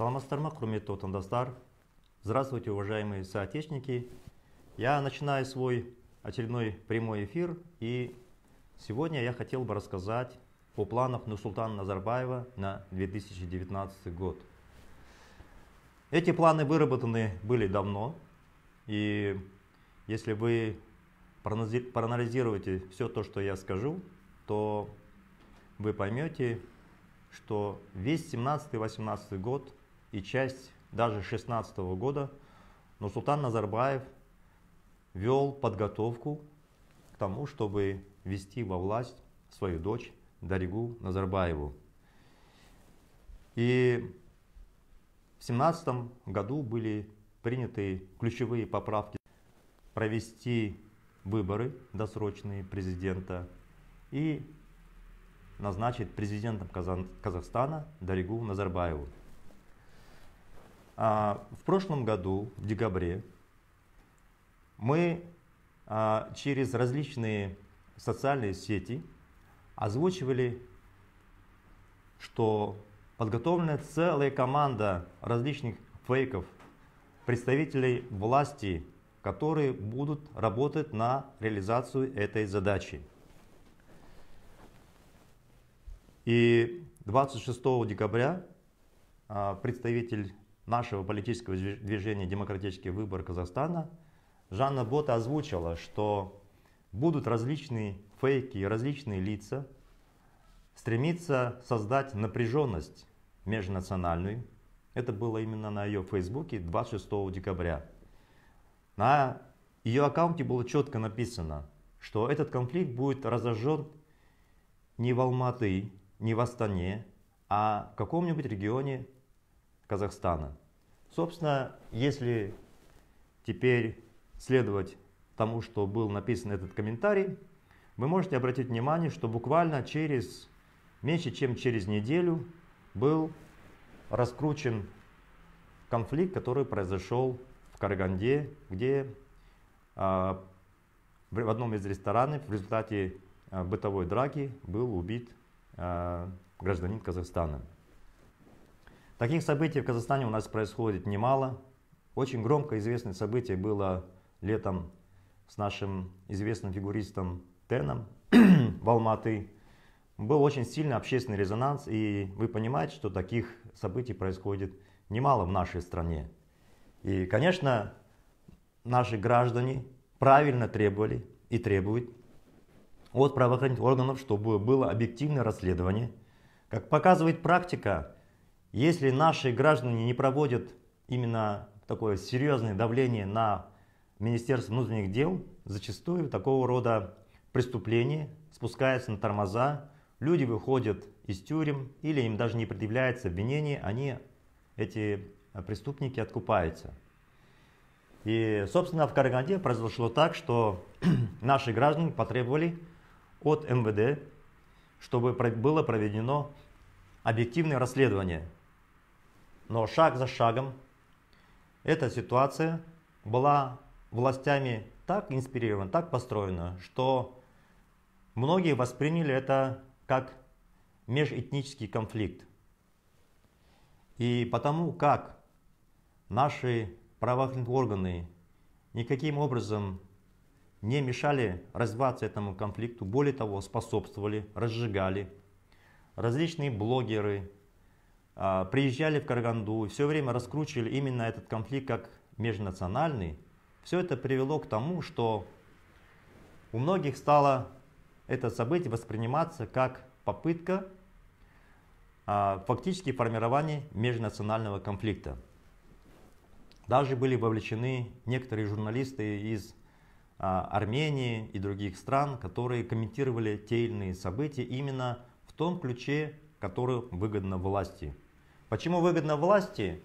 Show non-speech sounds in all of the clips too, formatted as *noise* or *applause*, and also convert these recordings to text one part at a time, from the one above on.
Саламастарма, құрметті тандастар. здравствуйте, уважаемые соотечественники. Я начинаю свой очередной прямой эфир, и сегодня я хотел бы рассказать о планах нусултана Назарбаева на 2019 год. Эти планы выработаны были давно, и если вы проанализируете все то, что я скажу, то вы поймете, что весь 17-18 год – и часть даже 2016 года но султан Назарбаев вел подготовку к тому, чтобы вести во власть свою дочь Даригу Назарбаеву. И в 17 году были приняты ключевые поправки провести выборы досрочные президента и назначить президентом Казахстана Даригу Назарбаеву. А, в прошлом году, в декабре, мы а, через различные социальные сети озвучивали, что подготовлена целая команда различных фейков, представителей власти, которые будут работать на реализацию этой задачи. И 26 декабря а, представитель нашего политического движения «Демократический выбор Казахстана» Жанна Бота озвучила, что будут различные фейки и различные лица стремиться создать напряженность межнациональную. Это было именно на ее фейсбуке 26 декабря. На ее аккаунте было четко написано, что этот конфликт будет разожжен не в Алматы, не в Астане, а в каком-нибудь регионе Казахстана. Собственно, если теперь следовать тому, что был написан этот комментарий, вы можете обратить внимание, что буквально через меньше чем через неделю был раскручен конфликт, который произошел в Караганде, где а, в одном из ресторанов в результате а, бытовой драки был убит а, гражданин Казахстана. Таких событий в Казахстане у нас происходит немало. Очень громко известное событие было летом с нашим известным фигуристом Теном *clears throat* в Алматы. Был очень сильный общественный резонанс, и вы понимаете, что таких событий происходит немало в нашей стране. И, конечно, наши граждане правильно требовали и требуют от правоохранительных органов, чтобы было объективное расследование. Как показывает практика, если наши граждане не проводят именно такое серьезное давление на Министерство внутренних дел, зачастую такого рода преступления спускаются на тормоза, люди выходят из тюрем или им даже не предъявляется обвинение, они, эти преступники, откупаются. И, собственно, в Караганде произошло так, что *clears throat* наши граждане потребовали от МВД, чтобы было проведено объективное расследование но шаг за шагом эта ситуация была властями так инспирирована, так построена, что многие восприняли это как межэтнический конфликт. И потому как наши правоохранительные органы никаким образом не мешали развиваться этому конфликту, более того, способствовали, разжигали. Различные блогеры, а, приезжали в Караганду, все время раскручивали именно этот конфликт как межнациональный, все это привело к тому, что у многих стало это событие восприниматься как попытка а, фактически формирования межнационального конфликта. Даже были вовлечены некоторые журналисты из а, Армении и других стран, которые комментировали те или иные события именно в том ключе, который выгодно власти. Почему выгодно власти?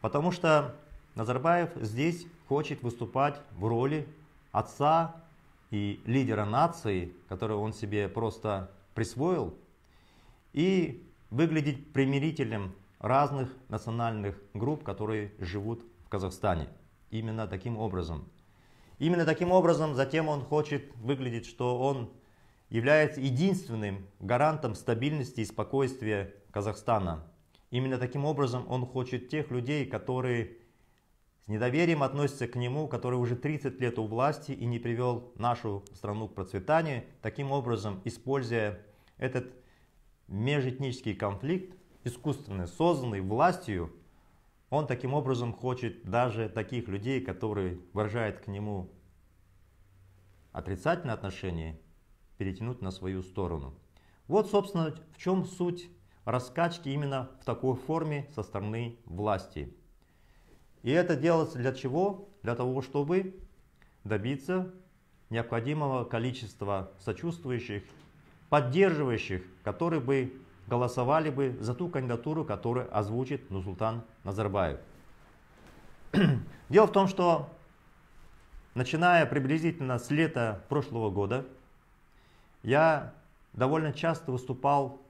Потому что Назарбаев здесь хочет выступать в роли отца и лидера нации, которую он себе просто присвоил, и выглядеть примирителем разных национальных групп, которые живут в Казахстане. Именно таким образом. Именно таким образом затем он хочет выглядеть, что он является единственным гарантом стабильности и спокойствия Казахстана. Именно таким образом он хочет тех людей, которые с недоверием относятся к нему, который уже 30 лет у власти и не привел нашу страну к процветанию. Таким образом, используя этот межэтнический конфликт, искусственно созданный властью, он таким образом хочет даже таких людей, которые выражают к нему отрицательное отношение, перетянуть на свою сторону. Вот, собственно, в чем суть раскачки именно в такой форме со стороны власти. И это делается для чего? Для того, чтобы добиться необходимого количества сочувствующих, поддерживающих, которые бы голосовали бы за ту кандидатуру, которую озвучит Нусултан Назарбаев. *clears throat* Дело в том, что начиная приблизительно с лета прошлого года, я довольно часто выступал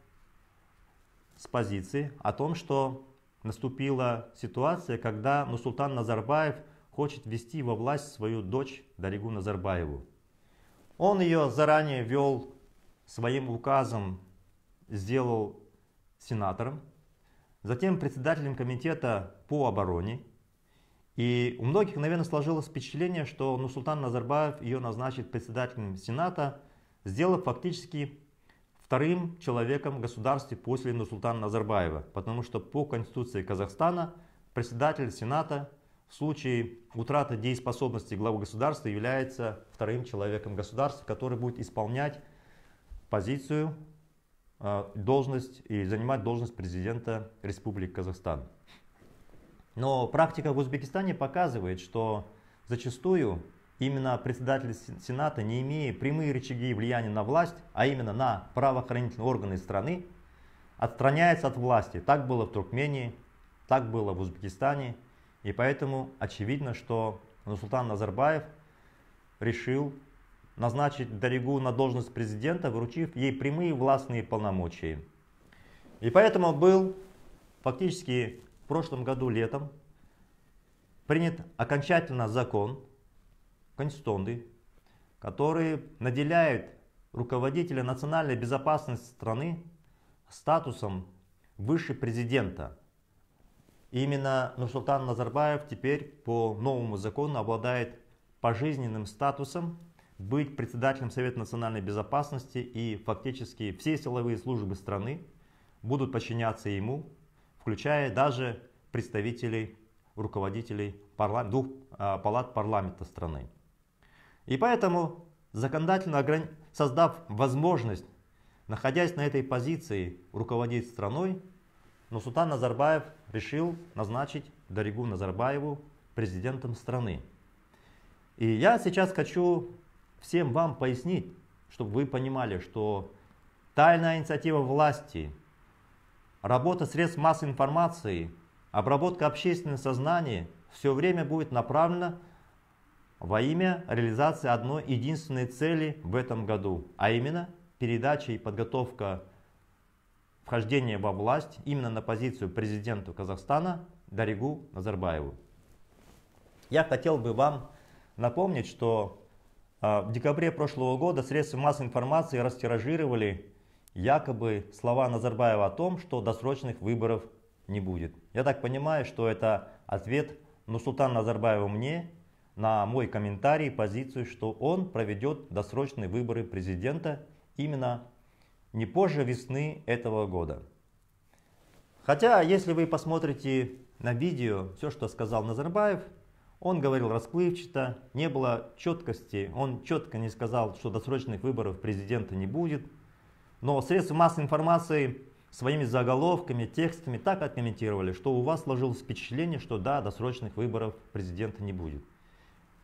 с позиции о том, что наступила ситуация, когда Нусултан Назарбаев хочет ввести во власть свою дочь Даригу Назарбаеву. Он ее заранее вел своим указом, сделал сенатором, затем председателем комитета по обороне. И у многих, наверное, сложилось впечатление, что Нусултан Назарбаев ее назначит председателем Сената, сделав фактически вторым человеком в государстве после Нурсултана Назарбаева, потому что по Конституции Казахстана председатель Сената в случае утраты дееспособности главы государства является вторым человеком государства, который будет исполнять позицию, э, должность и занимать должность президента Республики Казахстан. Но практика в Узбекистане показывает, что зачастую именно председатель Сената, не имея прямые рычаги влияния на власть, а именно на правоохранительные органы страны, отстраняется от власти. Так было в Туркмении, так было в Узбекистане. И поэтому очевидно, что султан Назарбаев решил назначить Даригу на должность президента, выручив ей прямые властные полномочия. И поэтому был фактически в прошлом году летом принят окончательно закон, конституционные, которые наделяют руководителя национальной безопасности страны статусом выше президента. именно Нурсултан Назарбаев теперь по новому закону обладает пожизненным статусом быть председателем Совета национальной безопасности и фактически все силовые службы страны будут подчиняться ему, включая даже представителей, руководителей парламент, двух а, палат парламента страны. И поэтому, законодательно создав возможность, находясь на этой позиции, руководить страной, но Султан Назарбаев решил назначить Даригу Назарбаеву президентом страны. И я сейчас хочу всем вам пояснить, чтобы вы понимали, что тайная инициатива власти, работа средств массовой информации, обработка общественного сознания все время будет направлена во имя реализации одной единственной цели в этом году, а именно передача и подготовка вхождения во власть именно на позицию президента Казахстана Даригу Назарбаеву. Я хотел бы вам напомнить, что а, в декабре прошлого года средства массовой информации растиражировали якобы слова Назарбаева о том, что досрочных выборов не будет. Я так понимаю, что это ответ Нусултана Назарбаева мне на мой комментарий позицию, что он проведет досрочные выборы президента именно не позже весны этого года. Хотя, если вы посмотрите на видео все, что сказал Назарбаев, он говорил расплывчато, не было четкости, он четко не сказал, что досрочных выборов президента не будет. Но средства массовой информации своими заголовками, текстами так откомментировали, что у вас сложилось впечатление, что да, досрочных выборов президента не будет.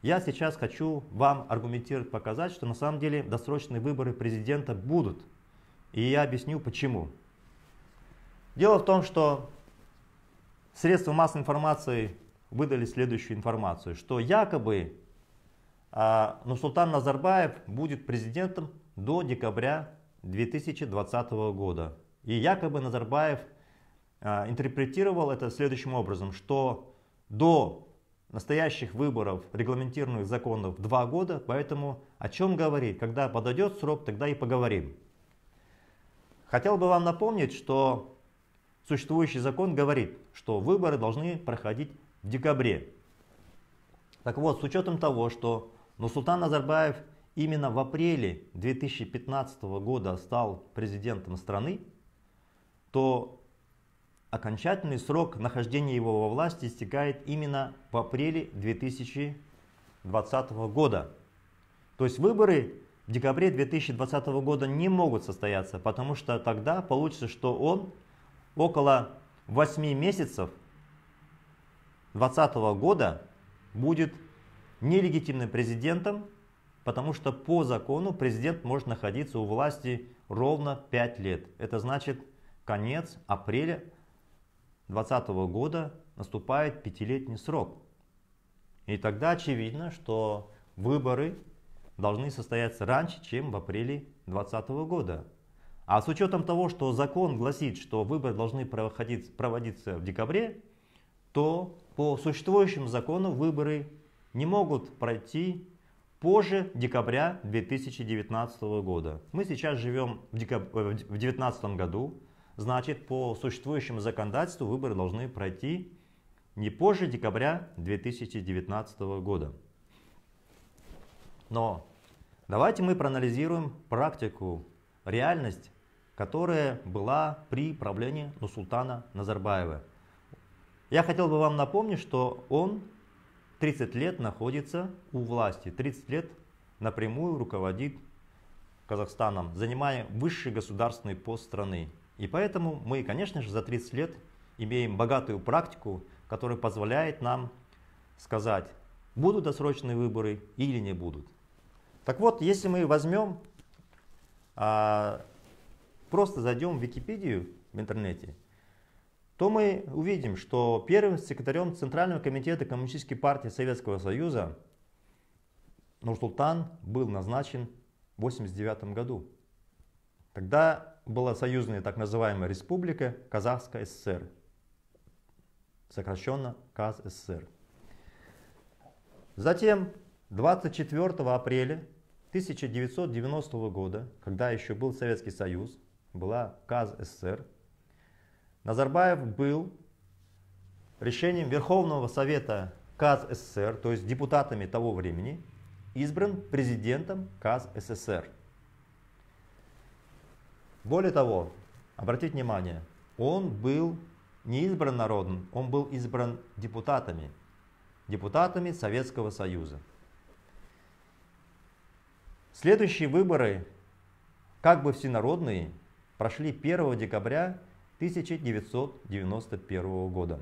Я сейчас хочу вам аргументировать, показать, что на самом деле досрочные выборы президента будут. И я объясню почему. Дело в том, что средства массовой информации выдали следующую информацию, что якобы а, Нурсултан Назарбаев будет президентом до декабря 2020 года. И якобы Назарбаев а, интерпретировал это следующим образом, что до настоящих выборов, регламентированных законов, два года, поэтому о чем говорить, когда подойдет срок, тогда и поговорим. Хотел бы вам напомнить, что существующий закон говорит, что выборы должны проходить в декабре. Так вот, с учетом того, что Нурсултан Назарбаев именно в апреле 2015 года стал президентом страны, то окончательный срок нахождения его во власти истекает именно в апреле 2020 года. То есть выборы в декабре 2020 года не могут состояться, потому что тогда получится, что он около 8 месяцев 2020 года будет нелегитимным президентом, потому что по закону президент может находиться у власти ровно 5 лет. Это значит конец апреля 2020 года наступает пятилетний срок. И тогда очевидно, что выборы должны состояться раньше, чем в апреле 2020 года. А с учетом того, что закон гласит, что выборы должны проводиться в декабре, то по существующему закону выборы не могут пройти позже декабря 2019 года. Мы сейчас живем в 2019 э, году, Значит, по существующему законодательству выборы должны пройти не позже декабря 2019 года. Но давайте мы проанализируем практику, реальность, которая была при правлении Нусултана Назарбаева. Я хотел бы вам напомнить, что он 30 лет находится у власти, 30 лет напрямую руководит Казахстаном, занимая высший государственный пост страны. И поэтому мы, конечно же, за 30 лет имеем богатую практику, которая позволяет нам сказать, будут досрочные выборы или не будут. Так вот, если мы возьмем, а, просто зайдем в Википедию в интернете, то мы увидим, что первым секретарем Центрального комитета Коммунистической партии Советского Союза Нурсултан был назначен в 1989 году. Тогда была союзная так называемая республика Казахская ССР, сокращенно КАЗ-ССР. Затем 24 апреля 1990 года, когда еще был Советский Союз, была КАЗ-ССР, Назарбаев был решением Верховного Совета КАЗ-СССР, то есть депутатами того времени, избран президентом КАЗ-СССР. Более того, обратите внимание, он был не избран народом, он был избран депутатами, депутатами Советского Союза. Следующие выборы, как бы всенародные, прошли 1 декабря 1991 года.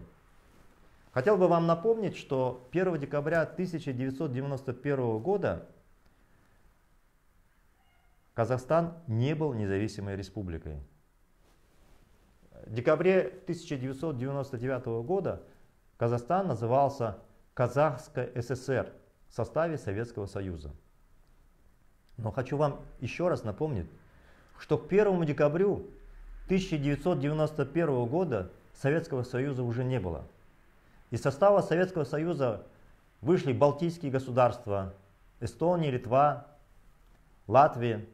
Хотел бы вам напомнить, что 1 декабря 1991 года Казахстан не был независимой республикой. В декабре 1999 года Казахстан назывался Казахской ССР в составе Советского Союза. Но хочу вам еще раз напомнить, что к 1 декабрю 1991 года Советского Союза уже не было. Из состава Советского Союза вышли балтийские государства, Эстония, Литва, Латвия,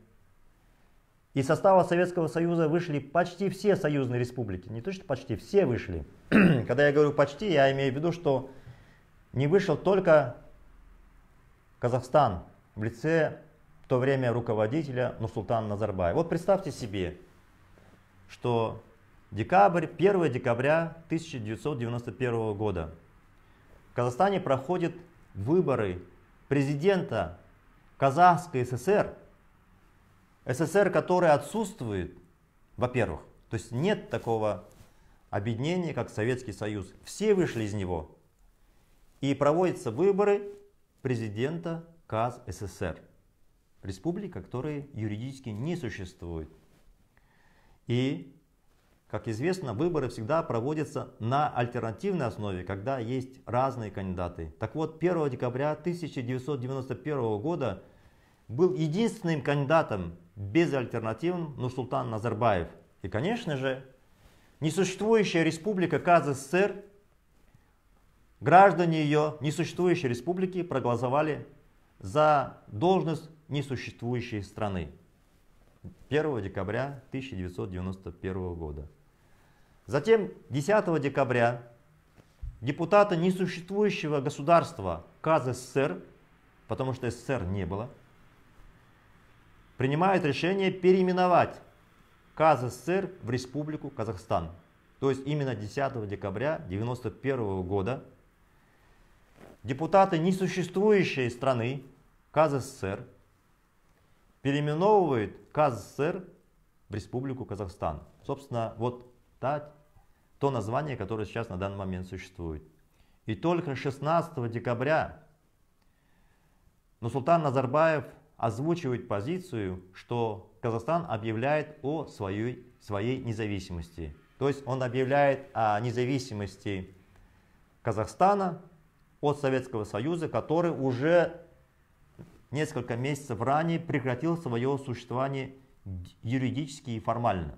из состава Советского Союза вышли почти все союзные республики. Не то, что почти, все вышли. *clears throat* Когда я говорю почти, я имею в виду, что не вышел только Казахстан в лице в то время руководителя Нурсултана Назарбаева. Вот представьте себе, что декабрь, 1 декабря 1991 года в Казахстане проходят выборы президента Казахской ССР – СССР, который отсутствует, во-первых, то есть нет такого объединения, как Советский Союз. Все вышли из него. И проводятся выборы президента КАЗ СССР. Республика, которая юридически не существует. И, как известно, выборы всегда проводятся на альтернативной основе, когда есть разные кандидаты. Так вот, 1 декабря 1991 года был единственным кандидатом безальтернативным Нурсултан Назарбаев. И, конечно же, несуществующая республика КЗССР, граждане ее несуществующей республики проголосовали за должность несуществующей страны 1 декабря 1991 года. Затем 10 декабря депутаты несуществующего государства КЗССР, потому что СССР не было, принимают решение переименовать КАЗССР в Республику Казахстан. То есть именно 10 декабря 1991 года депутаты несуществующей страны КАЗССР переименовывают КАЗССР в Республику Казахстан. Собственно, вот та, то название, которое сейчас на данный момент существует. И только 16 декабря Нусултан Назарбаев озвучивает позицию, что Казахстан объявляет о своей, своей независимости. То есть он объявляет о независимости Казахстана от Советского Союза, который уже несколько месяцев ранее прекратил свое существование юридически и формально.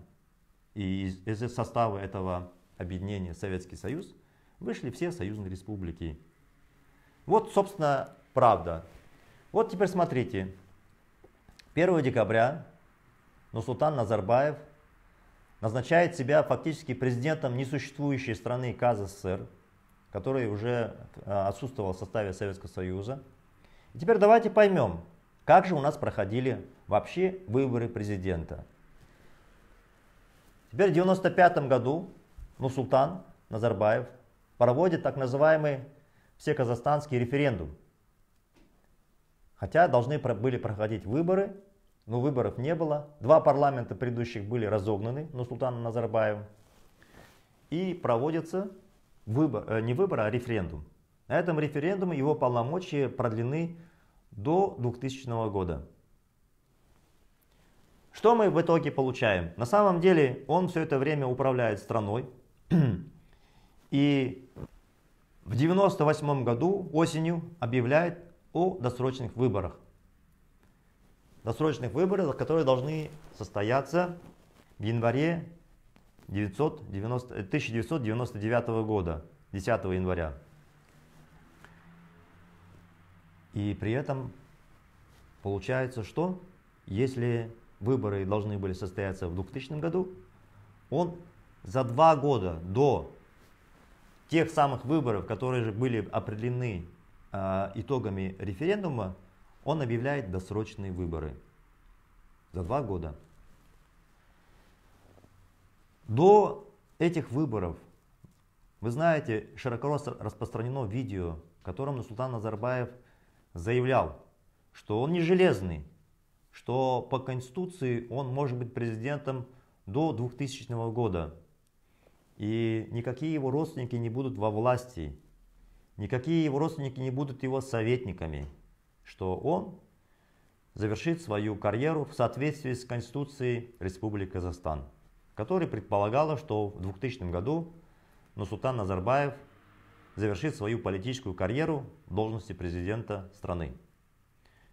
И из, из состава этого объединения Советский Союз вышли все союзные республики. Вот, собственно, правда. Вот теперь смотрите, 1 декабря нусултан Назарбаев назначает себя фактически президентом несуществующей страны КЗСР, который уже э, отсутствовал в составе Советского Союза. И теперь давайте поймем, как же у нас проходили вообще выборы президента. Теперь в 1995 году Нусултан Назарбаев проводит так называемый всеказахстанский референдум. Хотя должны были проходить выборы, но выборов не было. Два парламента предыдущих были разогнаны но султана Назарбаева И проводится выбор, э, не выбор, а референдум. На этом референдуме его полномочия продлены до 2000 года. Что мы в итоге получаем? На самом деле он все это время управляет страной. И в 1998 году осенью объявляет о досрочных выборах. Досрочных выборах, которые должны состояться в январе 1999 э, года, 10 января. И при этом получается, что если выборы должны были состояться в 2000 году, он за два года до тех самых выборов, которые же были определены а, итогами референдума он объявляет досрочные выборы за два года. До этих выборов, вы знаете, широко распространено видео, в котором Султан Назарбаев заявлял, что он не железный, что по Конституции он может быть президентом до 2000 года, и никакие его родственники не будут во власти, Никакие его родственники не будут его советниками, что он завершит свою карьеру в соответствии с Конституцией Республики Казахстан, которая предполагала, что в 2000 году Нусултан Назарбаев завершит свою политическую карьеру в должности президента страны.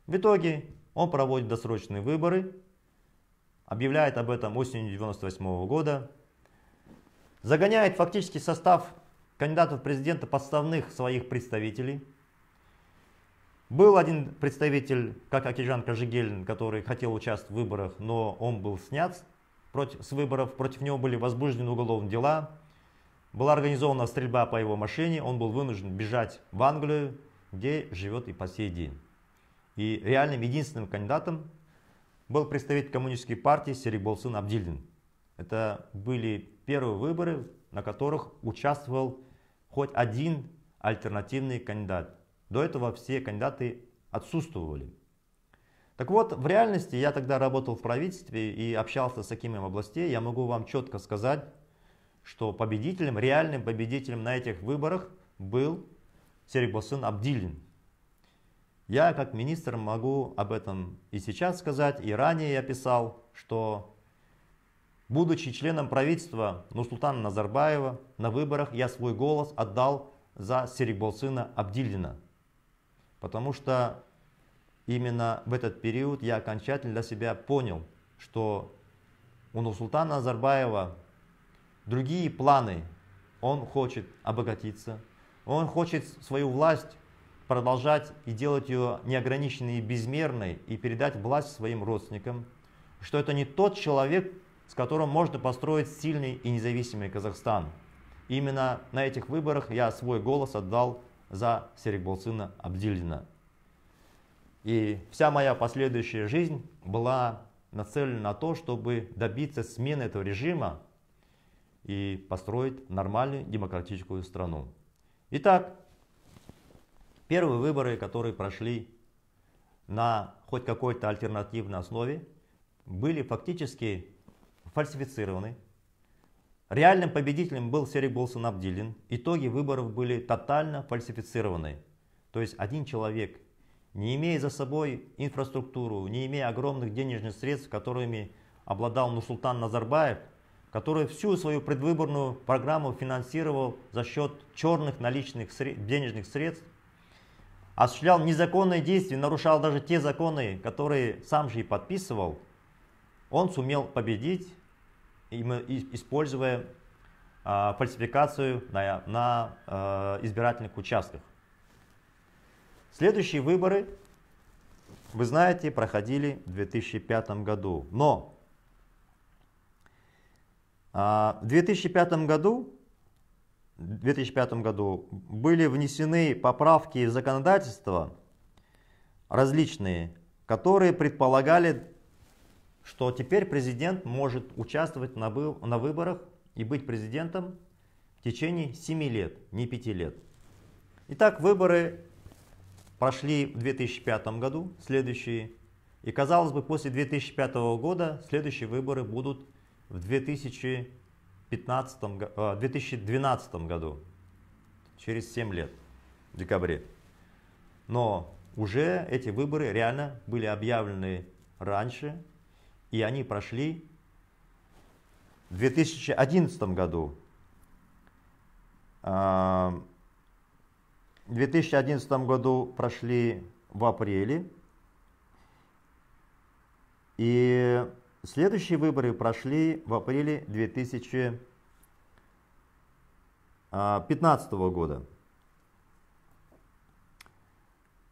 В итоге он проводит досрочные выборы, объявляет об этом осенью 1998 года, загоняет фактически состав кандидатов в президенты подставных своих представителей. Был один представитель, как Акижан Кожегелин, который хотел участвовать в выборах, но он был снят против, с выборов, против него были возбуждены уголовные дела, была организована стрельба по его машине, он был вынужден бежать в Англию, где живет и по сей день. И реальным единственным кандидатом был представитель коммунистической партии Серик Болсын Абдильдин. Это были первые выборы на которых участвовал хоть один альтернативный кандидат. До этого все кандидаты отсутствовали. Так вот, в реальности я тогда работал в правительстве и общался с Акимом областей. Я могу вам четко сказать, что победителем, реальным победителем на этих выборах был Серикбасын Абдилин. Я как министр могу об этом и сейчас сказать, и ранее я писал, что Будучи членом правительства Нурсултана Назарбаева, на выборах я свой голос отдал за Сереболсына Абдилина. Потому что именно в этот период я окончательно для себя понял, что у Нурсултана Назарбаева другие планы. Он хочет обогатиться, он хочет свою власть продолжать и делать ее неограниченной и безмерной, и передать власть своим родственникам, что это не тот человек, с которым можно построить сильный и независимый Казахстан. именно на этих выборах я свой голос отдал за Серикболсына Абдильдина. И вся моя последующая жизнь была нацелена на то, чтобы добиться смены этого режима и построить нормальную демократическую страну. Итак, первые выборы, которые прошли на хоть какой-то альтернативной основе, были фактически фальсифицированы. Реальным победителем был Серик Болсон Абдилин. Итоги выборов были тотально фальсифицированы. То есть один человек, не имея за собой инфраструктуру, не имея огромных денежных средств, которыми обладал Нурсултан Назарбаев, который всю свою предвыборную программу финансировал за счет черных наличных сред... денежных средств, осуществлял незаконные действия, нарушал даже те законы, которые сам же и подписывал, он сумел победить используя а, фальсификацию на, на а, избирательных участках. Следующие выборы, вы знаете, проходили в 2005 году. Но а, в 2005 году, в 2005 году были внесены поправки в законодательство различные, которые предполагали что теперь президент может участвовать на, на выборах и быть президентом в течение 7 лет, не 5 лет. Итак, выборы прошли в 2005 году, следующие. И казалось бы, после 2005 года следующие выборы будут в 2015, 2012 э, году, через 7 лет, в декабре. Но уже эти выборы реально были объявлены раньше, и они прошли в 2011 году. А, в 2011 году прошли в апреле. И следующие выборы прошли в апреле 2015 а, года.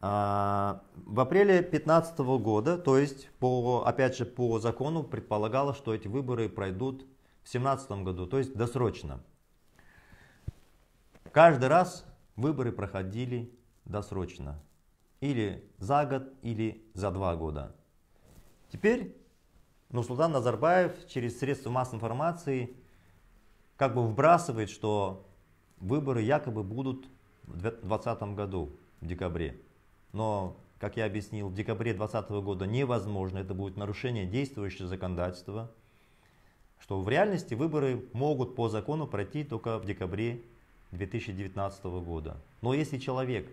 А, в апреле 2015 года, то есть по, опять же по закону предполагалось, что эти выборы пройдут в 2017 году, то есть досрочно. Каждый раз выборы проходили досрочно. Или за год, или за два года. Теперь Нурсултан Назарбаев через средства массовой информации как бы вбрасывает, что выборы якобы будут в 2020 году, в декабре но, как я объяснил, в декабре 2020 года невозможно, это будет нарушение действующего законодательства, что в реальности выборы могут по закону пройти только в декабре 2019 года. Но если человек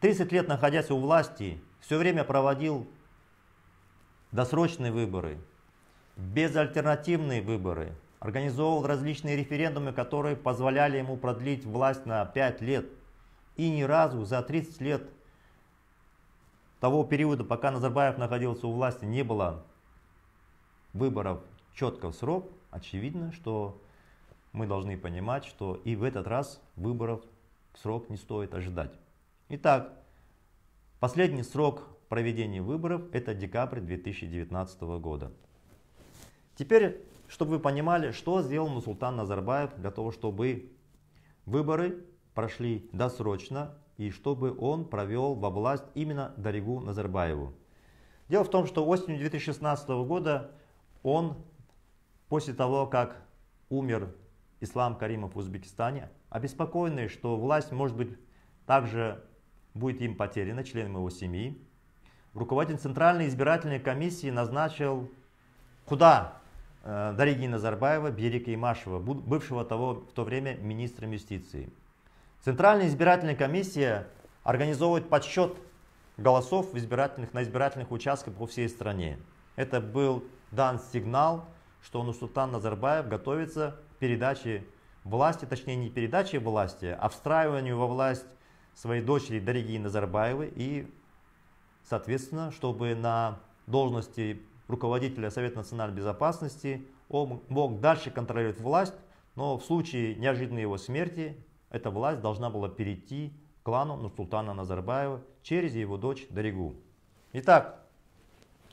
30 лет находясь у власти, все время проводил досрочные выборы, безальтернативные выборы, организовывал различные референдумы, которые позволяли ему продлить власть на 5 лет, и ни разу за 30 лет того периода, пока Назарбаев находился у власти, не было выборов четко в срок, очевидно, что мы должны понимать, что и в этот раз выборов в срок не стоит ожидать. Итак, последний срок проведения выборов это декабрь 2019 года. Теперь, чтобы вы понимали, что сделал султан Назарбаев для того, чтобы выборы прошли досрочно и чтобы он провел во власть именно Даригу Назарбаеву. Дело в том, что осенью 2016 года он, после того, как умер Ислам Каримов в Узбекистане, обеспокоенный, что власть, может быть, также будет им потеряна, членом его семьи, руководитель Центральной избирательной комиссии назначил куда э, Дариги Назарбаева, Берика Имашева, бывшего того, в то время министром юстиции. Центральная избирательная комиссия организовывает подсчет голосов избирательных, на избирательных участках по всей стране. Это был дан сигнал, что Нурсултан Назарбаев готовится к передаче власти, точнее не передаче власти, а встраиванию во власть своей дочери Дарьи Назарбаевой и, соответственно, чтобы на должности руководителя Совета национальной безопасности он мог дальше контролировать власть, но в случае неожиданной его смерти эта власть должна была перейти к клану Нурсултана Назарбаева через его дочь Даригу. Итак,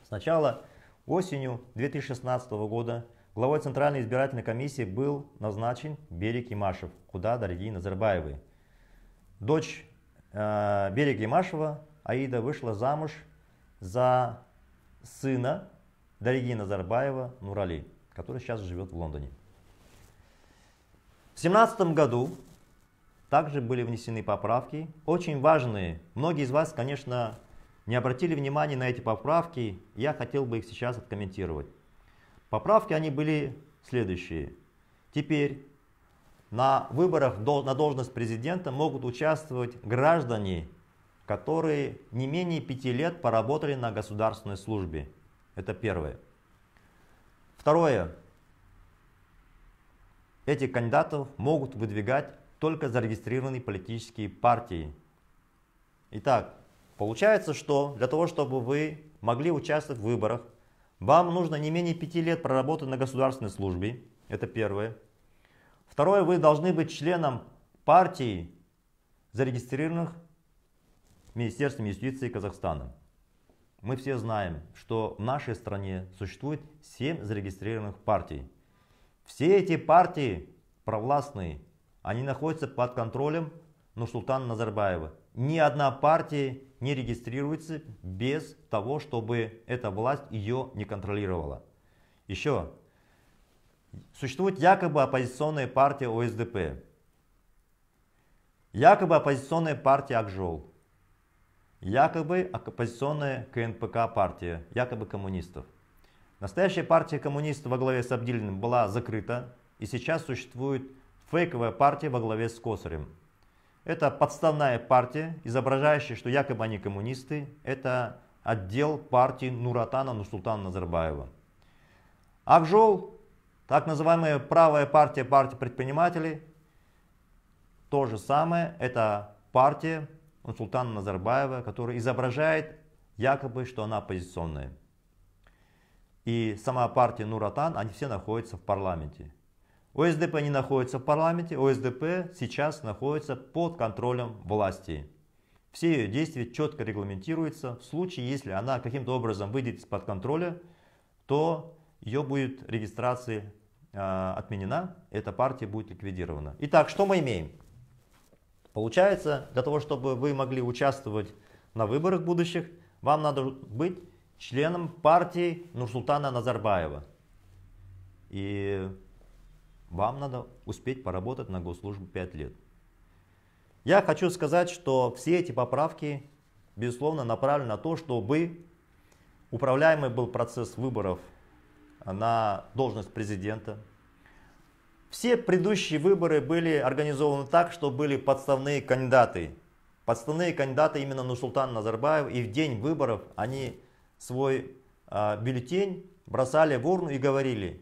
сначала осенью 2016 года главой Центральной избирательной комиссии был назначен Берег Имашев, куда дорогие Назарбаевы. Дочь э, Берег Имашева Аида вышла замуж за сына Дариги Назарбаева Нурали, который сейчас живет в Лондоне. В 2017 году также были внесены поправки, очень важные. Многие из вас, конечно, не обратили внимания на эти поправки, я хотел бы их сейчас откомментировать. Поправки они были следующие. Теперь на выборах на должность президента могут участвовать граждане, которые не менее пяти лет поработали на государственной службе. Это первое. Второе. эти кандидатов могут выдвигать только зарегистрированные политические партии. Итак, получается, что для того, чтобы вы могли участвовать в выборах, вам нужно не менее пяти лет проработать на государственной службе. Это первое. Второе, вы должны быть членом партии, зарегистрированных Министерством юстиции Казахстана. Мы все знаем, что в нашей стране существует 7 зарегистрированных партий. Все эти партии провластные, они находятся под контролем Нурсултана Назарбаева. Ни одна партия не регистрируется без того, чтобы эта власть ее не контролировала. Еще. Существует якобы оппозиционная партия ОСДП. Якобы оппозиционная партия Акжол. Якобы оппозиционная КНПК партия, якобы коммунистов. Настоящая партия коммунистов во главе с Абдилиным была закрыта. И сейчас существует фейковая партия во главе с Косарем. Это подставная партия, изображающая, что якобы они коммунисты. Это отдел партии Нуратана Нусултана Назарбаева. Акжол, так называемая правая партия, партия предпринимателей, то же самое, это партия Нусултана Назарбаева, которая изображает якобы, что она оппозиционная. И сама партия Нуратан, они все находятся в парламенте. ОСДП не находится в парламенте, ОСДП сейчас находится под контролем власти. Все ее действия четко регламентируются. В случае, если она каким-то образом выйдет из-под контроля, то ее будет регистрация э, отменена, эта партия будет ликвидирована. Итак, что мы имеем? Получается, для того, чтобы вы могли участвовать на выборах будущих, вам надо быть членом партии Нурсултана Назарбаева. И вам надо успеть поработать на госслужбу 5 лет. Я хочу сказать, что все эти поправки, безусловно, направлены на то, чтобы управляемый был процесс выборов на должность президента. Все предыдущие выборы были организованы так, что были подставные кандидаты. Подставные кандидаты именно Нурсултан Назарбаев. И в день выборов они свой а, бюллетень бросали в урну и говорили,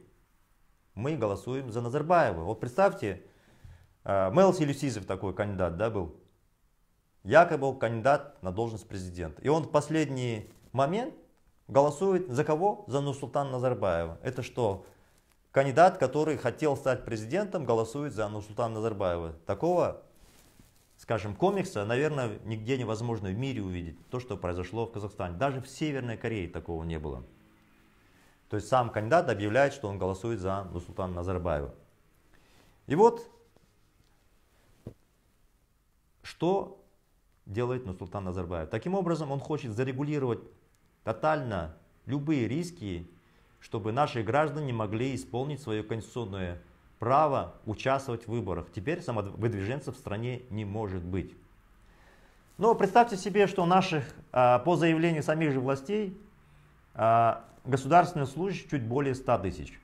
мы голосуем за Назарбаева. Вот представьте, э, Мелс Елюсизов такой кандидат да, был, якобы кандидат на должность президента. И он в последний момент голосует за кого? За Нурсултана Назарбаева. Это что? Кандидат, который хотел стать президентом, голосует за Нурсултана Назарбаева. Такого, скажем, комикса, наверное, нигде невозможно в мире увидеть. То, что произошло в Казахстане. Даже в Северной Корее такого не было. То есть сам кандидат объявляет, что он голосует за Нусултана Назарбаева. И вот, что делает Нусултан Назарбаев. Таким образом, он хочет зарегулировать тотально любые риски, чтобы наши граждане могли исполнить свое конституционное право участвовать в выборах. Теперь самовыдвиженцев в стране не может быть. Но представьте себе, что наших, а, по заявлению самих же властей, а, государственных служащих чуть более 100 тысяч.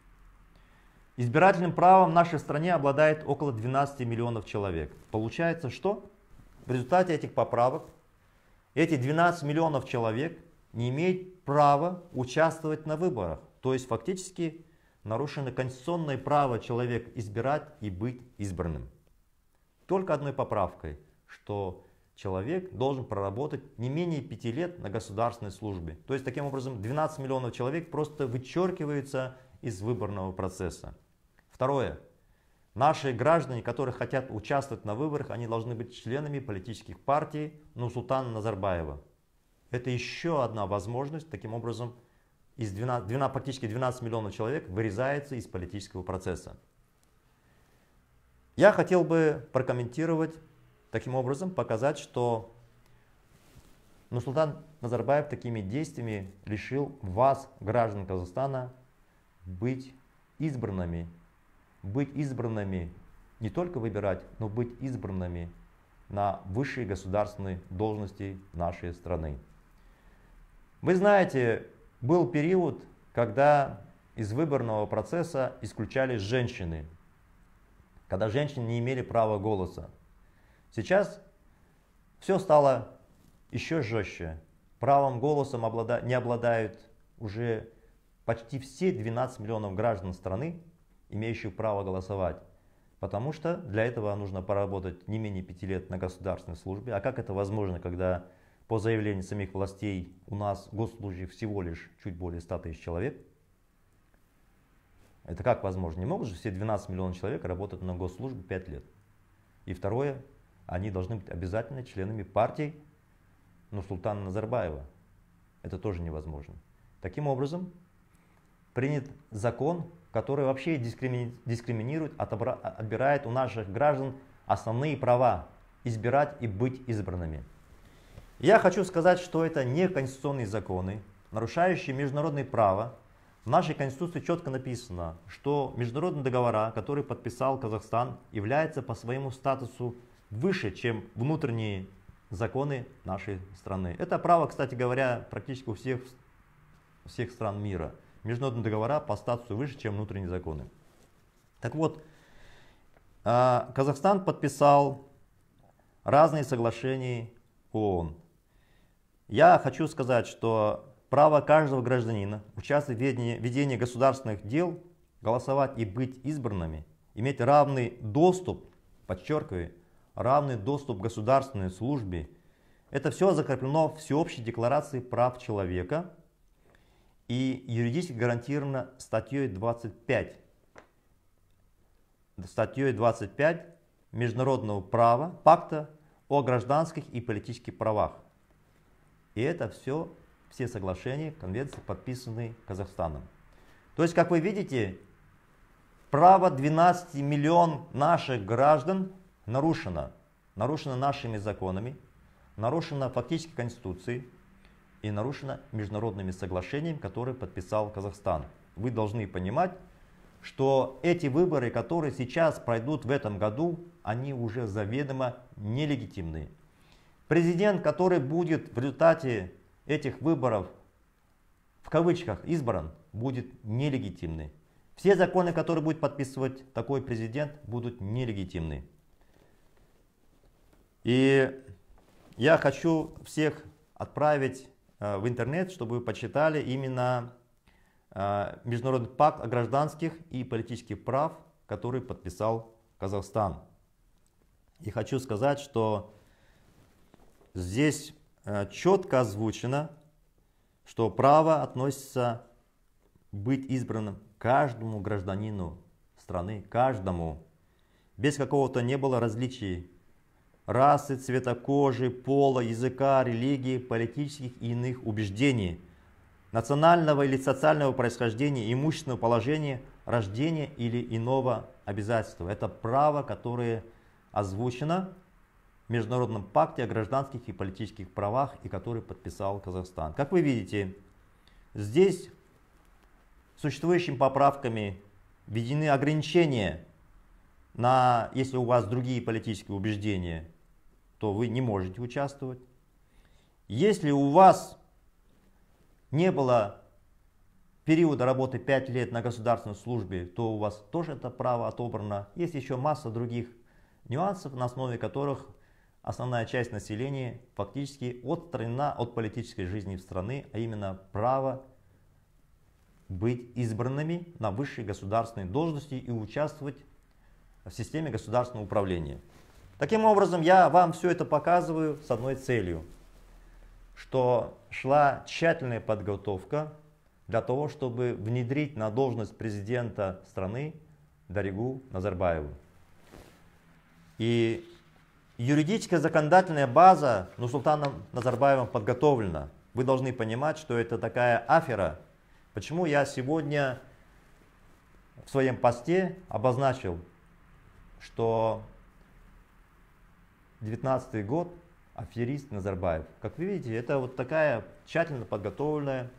Избирательным правом в нашей стране обладает около 12 миллионов человек. Получается, что в результате этих поправок эти 12 миллионов человек не имеют права участвовать на выборах. То есть фактически нарушено конституционное право человека избирать и быть избранным. Только одной поправкой, что человек должен проработать не менее 5 лет на государственной службе. То есть таким образом 12 миллионов человек просто вычеркиваются из выборного процесса. Второе. Наши граждане, которые хотят участвовать на выборах, они должны быть членами политических партий Нусултана Назарбаева. Это еще одна возможность, таким образом, из 12, 12, практически 12 миллионов человек вырезается из политического процесса. Я хотел бы прокомментировать Таким образом, показать, что Нурсултан Назарбаев такими действиями лишил вас, граждан Казахстана, быть избранными. Быть избранными, не только выбирать, но быть избранными на высшие государственные должности нашей страны. Вы знаете, был период, когда из выборного процесса исключались женщины, когда женщины не имели права голоса. Сейчас все стало еще жестче. Правом голосом облада... не обладают уже почти все 12 миллионов граждан страны, имеющих право голосовать. Потому что для этого нужно поработать не менее 5 лет на государственной службе. А как это возможно, когда по заявлению самих властей у нас госслужащих всего лишь чуть более 100 тысяч человек? Это как возможно? Не могут же все 12 миллионов человек работать на госслужбу 5 лет. И второе, они должны быть обязательно членами партий Нурсултана Назарбаева. Это тоже невозможно. Таким образом, принят закон, который вообще дискриминирует, отбирает у наших граждан основные права избирать и быть избранными. Я хочу сказать, что это не конституционные законы, нарушающие международное право. В нашей Конституции четко написано, что международные договора, которые подписал Казахстан, являются по своему статусу выше, чем внутренние законы нашей страны. Это право, кстати говоря, практически у всех, всех стран мира. Международные договора по статусу выше, чем внутренние законы. Так вот, а, Казахстан подписал разные соглашения ООН. Я хочу сказать, что право каждого гражданина участвовать в ведении, ведении государственных дел, голосовать и быть избранными, иметь равный доступ, подчеркиваю, равный доступ к государственной службе. Это все закреплено в Всеобщей декларации прав человека и юридически гарантировано статьей 25. Статьей 25 Международного права, пакта о гражданских и политических правах. И это все, все соглашения, конвенции подписанные Казахстаном. То есть, как вы видите, право 12 миллион наших граждан нарушено, нарушено нашими законами, нарушено фактически Конституцией и нарушено международными соглашениями, которые подписал Казахстан. Вы должны понимать, что эти выборы, которые сейчас пройдут в этом году, они уже заведомо нелегитимны. Президент, который будет в результате этих выборов в кавычках избран, будет нелегитимный. Все законы, которые будет подписывать такой президент, будут нелегитимны. И я хочу всех отправить э, в интернет, чтобы вы почитали именно э, Международный пакт о гражданских и политических прав, который подписал Казахстан. И хочу сказать, что здесь э, четко озвучено, что право относится быть избранным каждому гражданину страны, каждому, без какого-то не было различий расы, цвета кожи, пола, языка, религии, политических и иных убеждений, национального или социального происхождения, имущественного положения, рождения или иного обязательства. Это право, которое озвучено в Международном пакте о гражданских и политических правах и который подписал Казахстан. Как вы видите, здесь существующими поправками введены ограничения на, если у вас другие политические убеждения, то вы не можете участвовать. Если у вас не было периода работы 5 лет на государственной службе, то у вас тоже это право отобрано. Есть еще масса других нюансов, на основе которых основная часть населения фактически отстранена от политической жизни в страны, а именно право быть избранными на высшей государственной должности и участвовать в системе государственного управления. Таким образом, я вам все это показываю с одной целью, что шла тщательная подготовка для того, чтобы внедрить на должность президента страны Даригу Назарбаеву. И юридическая законодательная база Нурсултаном Назарбаевым подготовлена. Вы должны понимать, что это такая афера. Почему я сегодня в своем посте обозначил, что 19 год, аферист Назарбаев. Как вы видите, это вот такая тщательно подготовленная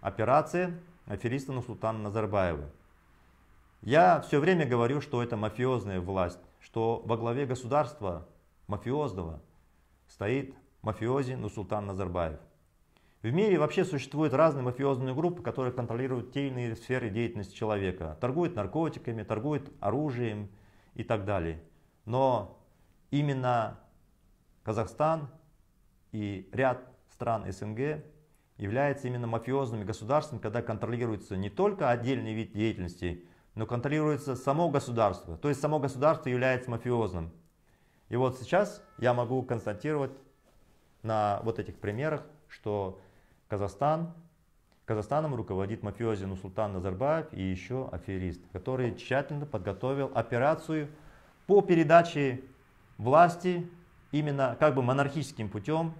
операция афериста Нусултана Назарбаева. Я все время говорю, что это мафиозная власть, что во главе государства мафиозного стоит мафиози Нусултан Назарбаев. В мире вообще существуют разные мафиозные группы, которые контролируют те или иные сферы деятельности человека. Торгуют наркотиками, торгуют оружием и так далее. Но именно Казахстан и ряд стран СНГ является именно мафиозными государствами, когда контролируется не только отдельный вид деятельности, но контролируется само государство. То есть само государство является мафиозным. И вот сейчас я могу констатировать на вот этих примерах, что Казахстан, Казахстаном руководит мафиози Нусултан Назарбаев и еще аферист, который тщательно подготовил операцию по передаче власти именно как бы монархическим путем.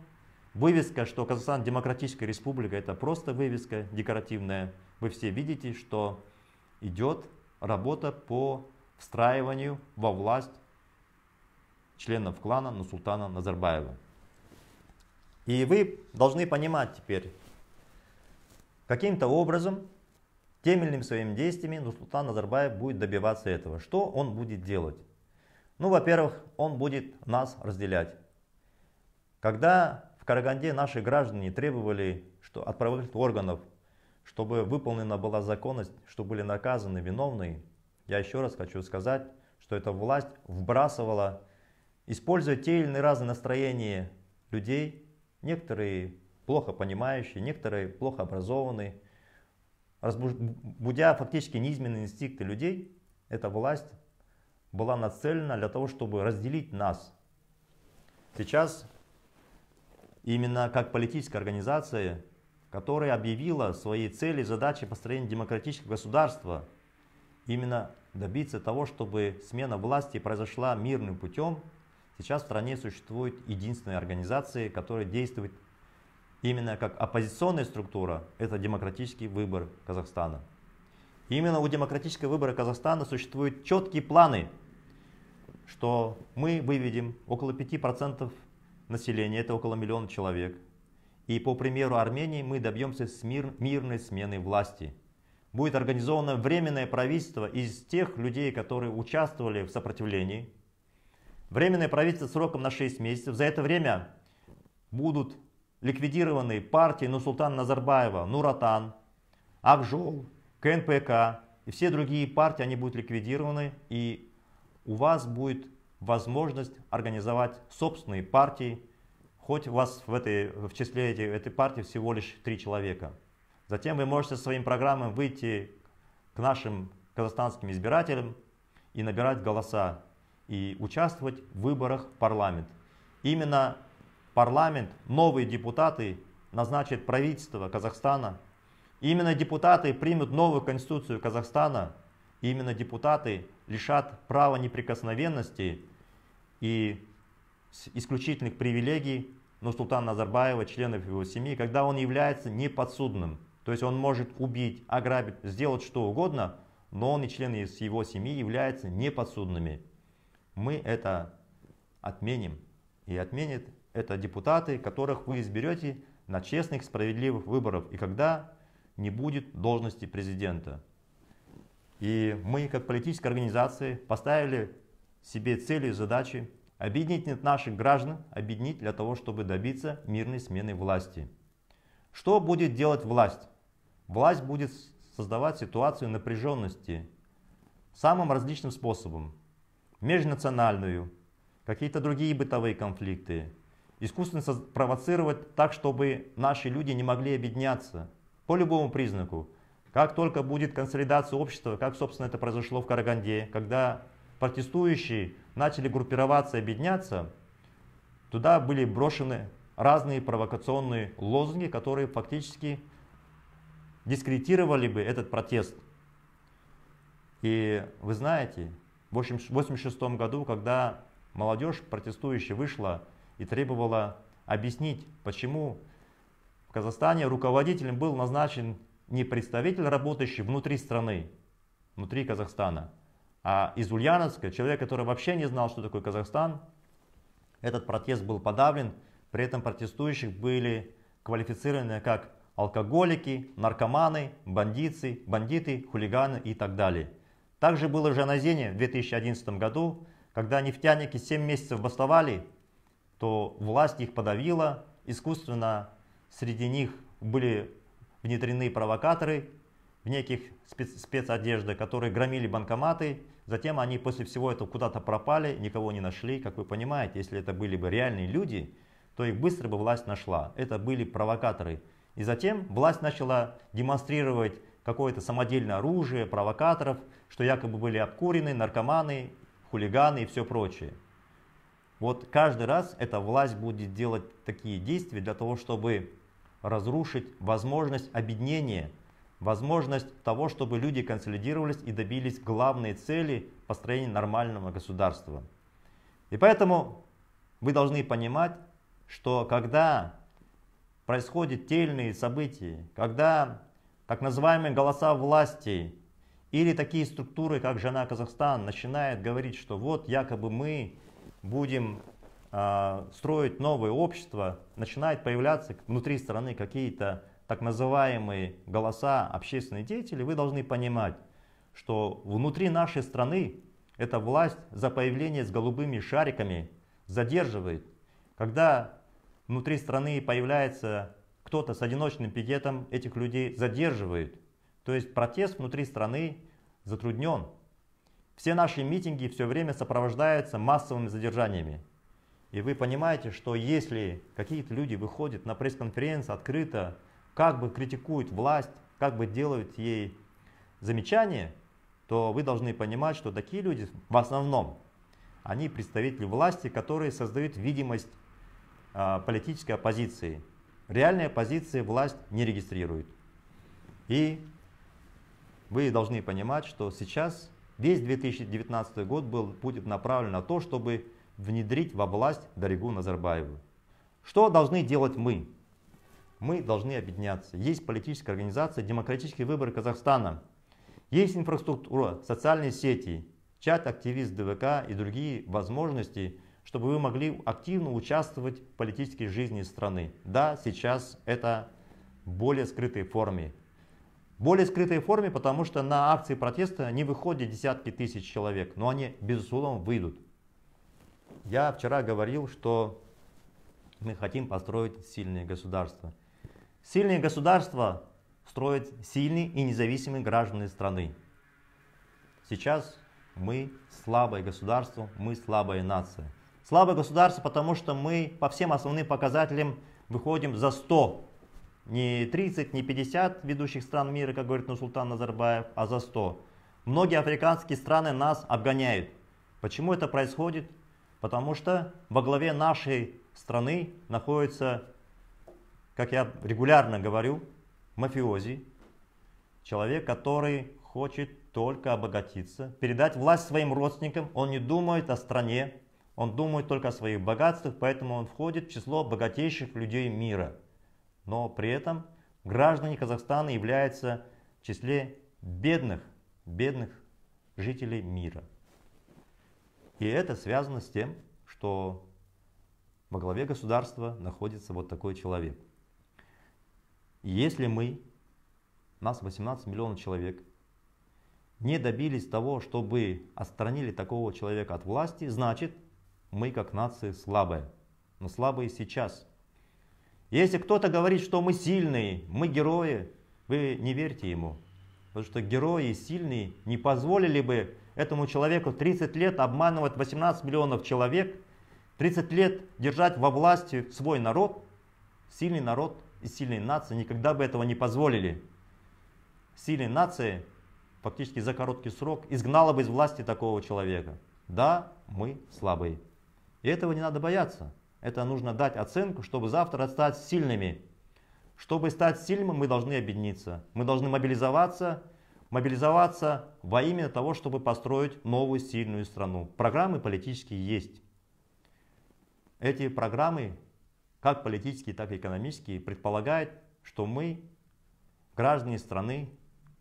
Вывеска, что Казахстан демократическая республика, это просто вывеска декоративная. Вы все видите, что идет работа по встраиванию во власть членов клана Нусултана Назарбаева. И вы должны понимать теперь, каким-то образом, тем или иным своими действиями Нусултан Назарбаев будет добиваться этого. Что он будет делать? Ну, во-первых, он будет нас разделять. Когда в Караганде наши граждане требовали что, от правоохранительных органов, чтобы выполнена была законность, что были наказаны виновные, я еще раз хочу сказать, что эта власть вбрасывала, используя те или иные разные настроения людей, некоторые плохо понимающие, некоторые плохо образованные, будя фактически низменные инстинкты людей, эта власть была нацелена для того, чтобы разделить нас. Сейчас именно как политическая организация, которая объявила своей цели задачи построения демократического государства, именно добиться того, чтобы смена власти произошла мирным путем, сейчас в стране существует единственная организация, которая действует именно как оппозиционная структура, это демократический выбор Казахстана. Именно у демократического выбора Казахстана существуют четкие планы, что мы выведем около 5% населения, это около миллиона человек. И по примеру Армении мы добьемся смир, мирной смены власти. Будет организовано временное правительство из тех людей, которые участвовали в сопротивлении. Временное правительство сроком на 6 месяцев. За это время будут ликвидированы партии Нусултан Назарбаева, Нуратан, Акжол, КНПК и все другие партии, они будут ликвидированы и у вас будет возможность организовать собственные партии, хоть у вас в, этой, в числе этой, этой партии всего лишь три человека. Затем вы можете со своим программам выйти к нашим казахстанским избирателям и набирать голоса, и участвовать в выборах в парламент. Именно парламент, новые депутаты назначат правительство Казахстана. Именно депутаты примут новую конституцию Казахстана. Именно депутаты лишат права неприкосновенности и исключительных привилегий Нурсултана Назарбаева, членов его семьи, когда он является неподсудным. То есть он может убить, ограбить, сделать что угодно, но он и члены из его семьи являются неподсудными. Мы это отменим. И отменят это депутаты, которых вы изберете на честных, справедливых выборах и когда не будет должности президента. И мы, как политические организации, поставили себе цели и задачи объединить наших граждан, объединить для того, чтобы добиться мирной смены власти. Что будет делать власть? Власть будет создавать ситуацию напряженности самым различным способом. Межнациональную, какие-то другие бытовые конфликты. Искусственно провоцировать так, чтобы наши люди не могли объединяться по любому признаку. Как только будет консолидация общества, как, собственно, это произошло в Караганде, когда протестующие начали группироваться и объединяться, туда были брошены разные провокационные лозунги, которые фактически дискредитировали бы этот протест. И вы знаете, в 1986 году, когда молодежь протестующая вышла и требовала объяснить, почему в Казахстане руководителем был назначен не представитель, работающий внутри страны, внутри Казахстана, а из Ульяновска, человек, который вообще не знал, что такое Казахстан, этот протест был подавлен, при этом протестующих были квалифицированы как алкоголики, наркоманы, бандиты, бандиты, хулиганы и так далее. Также было же жанозение в 2011 году, когда нефтяники 7 месяцев бастовали, то власть их подавила, искусственно среди них были внедрены провокаторы в неких спец спецодежды, которые громили банкоматы. Затем они после всего этого куда-то пропали, никого не нашли. Как вы понимаете, если это были бы реальные люди, то их быстро бы власть нашла. Это были провокаторы. И затем власть начала демонстрировать какое-то самодельное оружие, провокаторов, что якобы были обкурены, наркоманы, хулиганы и все прочее. Вот каждый раз эта власть будет делать такие действия для того, чтобы разрушить возможность объединения, возможность того, чтобы люди консолидировались и добились главной цели построения нормального государства. И поэтому вы должны понимать, что когда происходят те или иные события, когда так называемые голоса власти или такие структуры, как «Жена Казахстан», начинает говорить, что вот якобы мы будем Э, строить новое общество, начинают появляться внутри страны какие-то так называемые голоса общественных деятелей, вы должны понимать, что внутри нашей страны эта власть за появление с голубыми шариками задерживает. Когда внутри страны появляется кто-то с одиночным пикетом, этих людей задерживают. То есть протест внутри страны затруднен. Все наши митинги все время сопровождаются массовыми задержаниями. И вы понимаете, что если какие-то люди выходят на пресс-конференции открыто, как бы критикуют власть, как бы делают ей замечания, то вы должны понимать, что такие люди в основном, они представители власти, которые создают видимость э, политической оппозиции. Реальной оппозиции власть не регистрирует. И вы должны понимать, что сейчас весь 2019 год был, будет направлен на то, чтобы внедрить во власть Даригу Назарбаеву. Что должны делать мы? Мы должны объединяться. Есть политическая организация «Демократический выбор Казахстана». Есть инфраструктура, социальные сети, чат «Активист ДВК» и другие возможности, чтобы вы могли активно участвовать в политической жизни страны. Да, сейчас это в более скрытой форме. В более скрытой форме, потому что на акции протеста не выходят десятки тысяч человек, но они, безусловно, выйдут. Я вчера говорил, что мы хотим построить сильные государства. Сильные государства строят сильные и независимые граждане страны. Сейчас мы слабое государство, мы слабая нация. Слабое государство, потому что мы по всем основным показателям выходим за 100. Не 30, не 50 ведущих стран мира, как говорит Нурсултан Назарбаев, а за 100. Многие африканские страны нас обгоняют. Почему это происходит? Потому что во главе нашей страны находится, как я регулярно говорю, мафиози, человек, который хочет только обогатиться, передать власть своим родственникам, он не думает о стране, он думает только о своих богатствах, поэтому он входит в число богатейших людей мира. Но при этом граждане Казахстана являются в числе бедных, бедных жителей мира. И это связано с тем, что во главе государства находится вот такой человек. Если мы, нас 18 миллионов человек, не добились того, чтобы отстранили такого человека от власти, значит, мы как нации слабые. Но слабые сейчас. Если кто-то говорит, что мы сильные, мы герои, вы не верьте ему. Потому что герои сильные не позволили бы этому человеку 30 лет обманывать 18 миллионов человек, 30 лет держать во власти свой народ, сильный народ и сильные нации никогда бы этого не позволили. Сильные нации фактически за короткий срок изгнала бы из власти такого человека. Да, мы слабые. И этого не надо бояться. Это нужно дать оценку, чтобы завтра стать сильными. Чтобы стать сильным, мы должны объединиться. Мы должны мобилизоваться мобилизоваться во имя того, чтобы построить новую сильную страну. Программы политические есть. Эти программы, как политические, так и экономические, предполагают, что мы, граждане страны,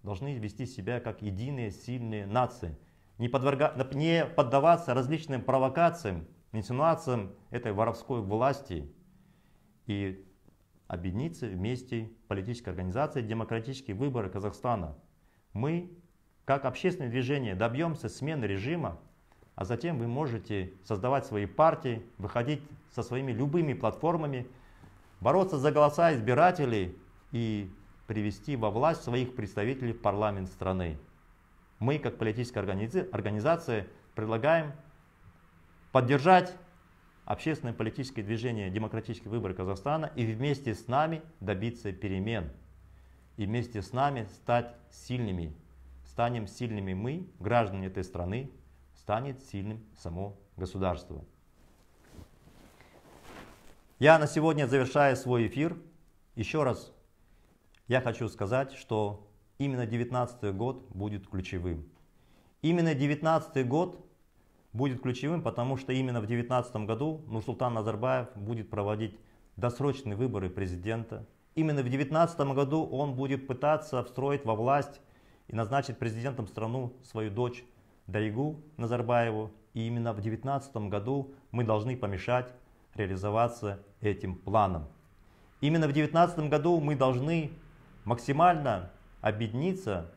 должны вести себя как единые сильные нации, не, подверга... не поддаваться различным провокациям, инсинуациям этой воровской власти и объединиться вместе политической организации «Демократические выборы Казахстана», мы, как общественное движение, добьемся смены режима, а затем вы можете создавать свои партии, выходить со своими любыми платформами, бороться за голоса избирателей и привести во власть своих представителей в парламент страны. Мы, как политическая организация, предлагаем поддержать общественное политическое движение «Демократические выборы Казахстана» и вместе с нами добиться перемен – и вместе с нами стать сильными. Станем сильными мы, граждане этой страны, станет сильным само государство. Я на сегодня завершаю свой эфир. Еще раз я хочу сказать, что именно 19 год будет ключевым. Именно 19 год будет ключевым, потому что именно в 19 году Нурсултан Назарбаев будет проводить досрочные выборы президента, именно в 2019 году он будет пытаться встроить во власть и назначить президентом страну свою дочь Даригу Назарбаеву. И именно в 2019 году мы должны помешать реализоваться этим планом. Именно в 2019 году мы должны максимально объединиться.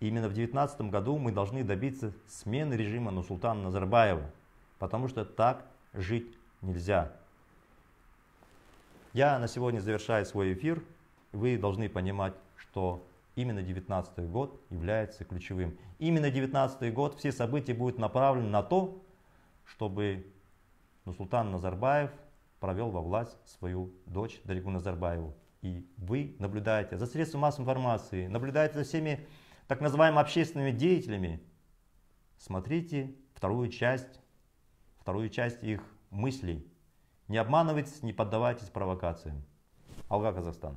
И Именно в 2019 году мы должны добиться смены режима Нусултана Назарбаева. Потому что так жить нельзя. Я на сегодня завершаю свой эфир. Вы должны понимать, что именно 19 год является ключевым. Именно 19 год все события будут направлены на то, чтобы Нусултан Назарбаев провел во власть свою дочь Даригу Назарбаеву. И вы наблюдаете за средством массовой информации, наблюдаете за всеми так называемыми общественными деятелями. Смотрите вторую часть, вторую часть их мыслей. Не обманывайтесь, не поддавайтесь провокациям. Алга, Казахстан.